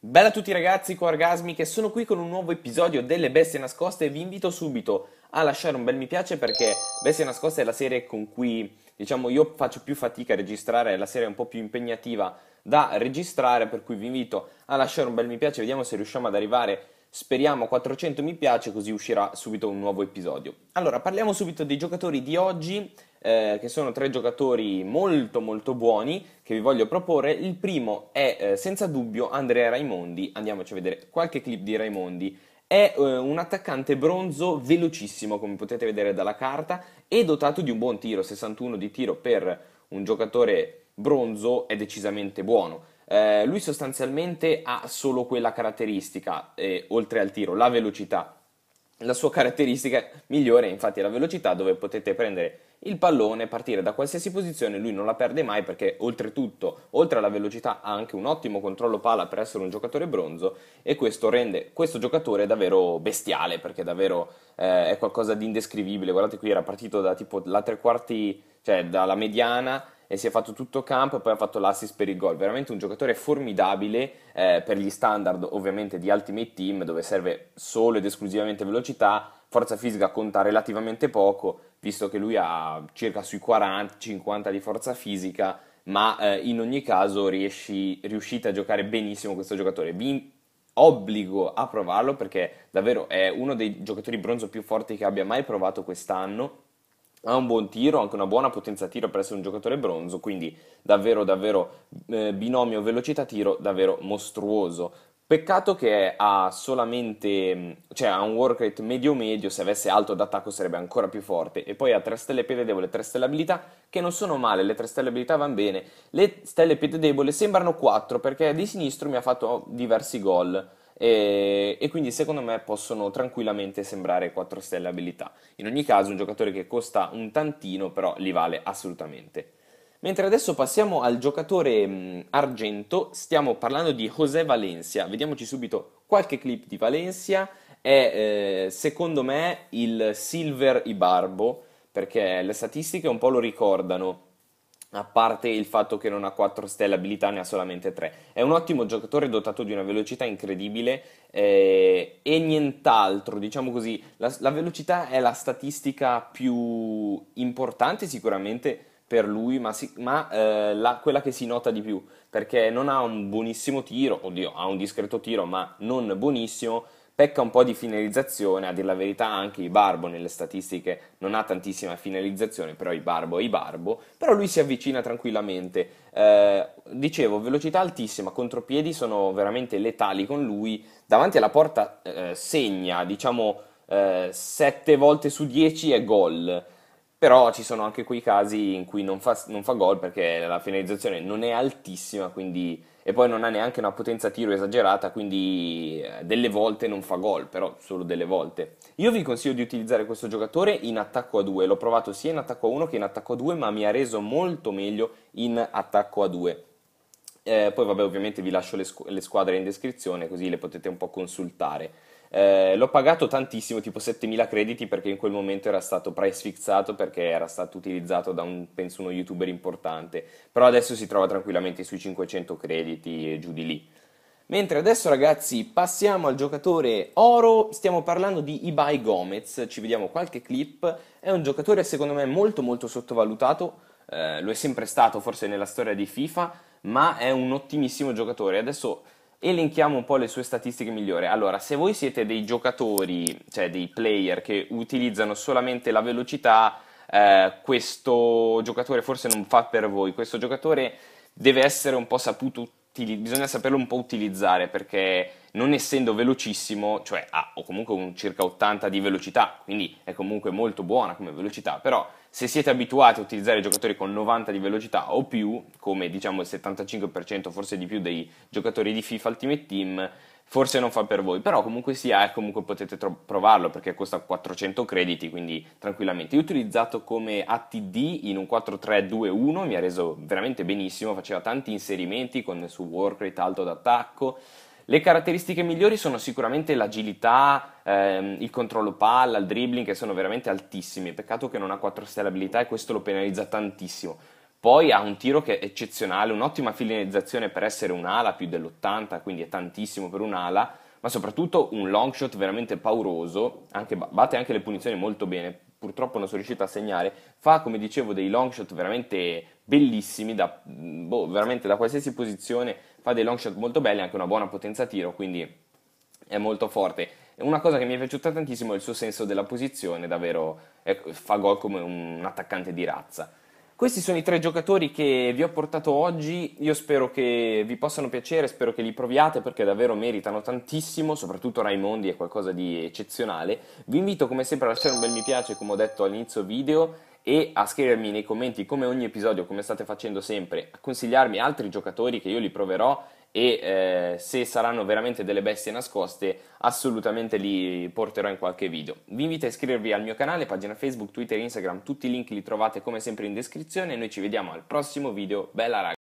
Bella a tutti ragazzi, qua Orgasmic e sono qui con un nuovo episodio delle Bestie Nascoste e vi invito subito a lasciare un bel mi piace perché Bestie Nascoste è la serie con cui diciamo io faccio più fatica a registrare, è la serie un po' più impegnativa da registrare, per cui vi invito a lasciare un bel mi piace, vediamo se riusciamo ad arrivare Speriamo 400 mi piace così uscirà subito un nuovo episodio. Allora, parliamo subito dei giocatori di oggi, eh, che sono tre giocatori molto molto buoni che vi voglio proporre. Il primo è eh, senza dubbio Andrea Raimondi, andiamoci a vedere qualche clip di Raimondi. È eh, un attaccante bronzo velocissimo, come potete vedere dalla carta, e dotato di un buon tiro, 61 di tiro per un giocatore bronzo è decisamente buono. Eh, lui sostanzialmente ha solo quella caratteristica, eh, oltre al tiro, la velocità. La sua caratteristica migliore è infatti la velocità dove potete prendere il pallone, partire da qualsiasi posizione, lui non la perde mai perché oltretutto, oltre alla velocità, ha anche un ottimo controllo pala per essere un giocatore bronzo e questo rende questo giocatore davvero bestiale perché davvero eh, è qualcosa di indescrivibile. Guardate qui era partito da tipo la tre quarti, cioè dalla mediana e si è fatto tutto campo e poi ha fatto l'assist per il gol. Veramente un giocatore formidabile eh, per gli standard ovviamente di Ultimate Team dove serve solo ed esclusivamente velocità, forza fisica conta relativamente poco visto che lui ha circa sui 40-50 di forza fisica, ma eh, in ogni caso riesci, riuscite a giocare benissimo questo giocatore. Vi obbligo a provarlo perché davvero è uno dei giocatori bronzo più forti che abbia mai provato quest'anno ha un buon tiro, anche una buona potenza tiro per essere un giocatore bronzo, quindi davvero davvero eh, binomio velocità tiro davvero mostruoso. Peccato che ha solamente, mm, cioè ha un work rate medio medio, se avesse alto d'attacco sarebbe ancora più forte e poi ha 3 stelle piede debole, 3 stelle abilità che non sono male, le 3 stelle abilità vanno bene. Le stelle piede debole sembrano 4 perché di sinistro mi ha fatto diversi gol e, e, quindi secondo me possono tranquillamente sembrare 4 stelle abilità. In ogni caso un giocatore che costa un tantino però li vale assolutamente. Mentre adesso passiamo al giocatore mh, mm, argento, stiamo parlando di José Valencia, vediamoci subito qualche clip di Valencia, è eh, secondo me il Silver Ibarbo perché le statistiche un po' lo ricordano a parte il fatto che non ha 4 stelle abilità, ne ha solamente 3. È un ottimo giocatore dotato di una velocità incredibile eh, e nient'altro, diciamo così, la, la, velocità è la statistica più importante sicuramente per lui, ma, si, ma eh, la, quella che si nota di più, perché non ha un buonissimo tiro, oddio, ha un discreto tiro, ma non buonissimo, Pecca un po' di finalizzazione, a dire la verità anche i Barbo nelle statistiche non ha tantissima finalizzazione, però i Barbo è i Barbo, però lui si avvicina tranquillamente. Eh, dicevo, velocità altissima, contropiedi sono veramente letali con lui, davanti alla porta eh, segna, diciamo, eh, 7 volte su 10 è gol. Però ci sono anche quei casi in cui non fa, non fa gol perché la finalizzazione non è altissima, quindi, e poi non ha neanche una potenza tiro esagerata, quindi eh, delle volte non fa gol, però solo delle volte. Io vi consiglio di utilizzare questo giocatore in attacco a 2, l'ho provato sia in attacco a 1 che in attacco a 2, ma mi ha reso molto meglio in attacco a 2 eh, poi vabbè ovviamente vi lascio le, squ- le, squadre in descrizione così le potete un po' consultare. Eh, l'ho pagato tantissimo, tipo 7.000 crediti perché in quel momento era stato price fixato perché era stato utilizzato da un, penso uno youtuber importante, però adesso si trova tranquillamente sui 500 crediti e giù di lì. Mentre adesso ragazzi passiamo al giocatore oro, stiamo parlando di Ibai Gomez, ci vediamo qualche clip, è un giocatore secondo me molto molto sottovalutato, eh, lo è sempre stato forse nella storia di FIFA, ma è un ottimissimo giocatore. Adesso elenchiamo un po' le sue statistiche migliori. Allora, se voi siete dei giocatori, cioè dei player che utilizzano solamente la velocità, eh, questo giocatore forse non fa per voi. Questo giocatore deve essere un po' saputo utilizzare, bisogna saperlo un po' utilizzare perché non essendo velocissimo, cioè ha ah, comunque un circa 80 di velocità, quindi è comunque molto buona come velocità, però se siete abituati a utilizzare giocatori con 90 di velocità o più, come diciamo il 75% forse di più dei giocatori di FIFA Ultimate Team, forse non fa per voi, però comunque sia eh, comunque potete tro- provarlo perché costa 400 crediti, quindi tranquillamente. Io ho utilizzato come ATD in un 4-3-2-1, mi ha reso veramente benissimo, faceva tanti inserimenti con il suo work rate alto d'attacco, le caratteristiche migliori sono sicuramente l'agilità, ehm, il controllo palla, il dribbling, che sono veramente altissimi. Peccato che non ha 4 stelle abilità e questo lo penalizza tantissimo. Poi ha un tiro che è eccezionale, un'ottima finalizzazione per essere un'ala più dell'80, quindi è tantissimo per un'ala, ma soprattutto un long shot veramente pauroso, anche, batte anche le punizioni molto bene, purtroppo non sono riuscito a segnare, fa come dicevo dei long shot veramente bellissimi, da, boh, veramente da qualsiasi posizione fa dei long shot molto belli, anche una buona potenza tiro, quindi è molto forte. Una cosa che mi è piaciuta tantissimo è il suo senso della posizione, davvero è, fa gol come un attaccante di razza. Questi sono i tre giocatori che vi ho portato oggi, io spero che vi possano piacere, spero che li proviate perché davvero meritano tantissimo, soprattutto Raimondi è qualcosa di eccezionale. Vi invito come sempre a lasciare un bel mi piace come ho detto all'inizio video, e a scrivermi nei commenti come ogni episodio, come state facendo sempre, a consigliarmi altri giocatori che io li proverò e eh, se saranno veramente delle bestie nascoste assolutamente li porterò in qualche video. Vi invito a iscrivervi al mio canale, pagina Facebook, Twitter, Instagram, tutti i link li trovate come sempre in descrizione e noi ci vediamo al prossimo video. Bella raga!